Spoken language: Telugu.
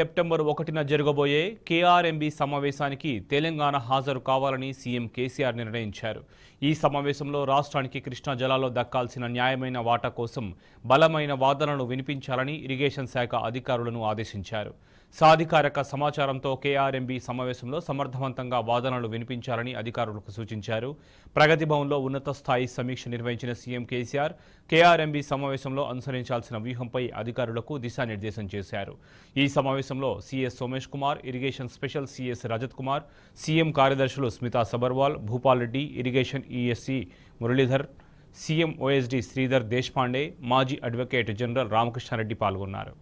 సెప్టెంబర్ ఒకటిన జరగబోయే కేఆర్ఎంబి సమావేశానికి తెలంగాణ హాజరు కావాలని సీఎం కేసీఆర్ నిర్ణయించారు ఈ సమావేశంలో రాష్ట్రానికి కృష్ణా జలాల్లో దక్కాల్సిన న్యాయమైన వాటా కోసం బలమైన వాదనలు వినిపించాలని ఇరిగేషన్ శాఖ అధికారులను ఆదేశించారు సాధికారక సమాచారంతో కేఆర్ఎంబి సమావేశంలో సమర్థవంతంగా వాదనలు వినిపించాలని అధికారులకు సూచించారు ప్రగతి భవన్లో ఉన్నత స్థాయి సమీక్ష నిర్వహించిన సీఎం కేసీఆర్ కేఆర్ఎంబి సమావేశంలో అనుసరించాల్సిన వ్యూహంపై అధికారులకు దిశానిర్దేశం చేశారు ఈ సమావేశం సమావేశంలో CS Somesh Kumar irrigation special CS Rajat Kumar CM కార్యదర్శులు Smita Sabharwal Bhupal Reddy irrigation ESC Muralidhar CM OSD Sridhar Deshpande మాజీ అడ్వకేట్ జనరల్ రామకృష్ణారెడ్డి పాల్గొన్నారు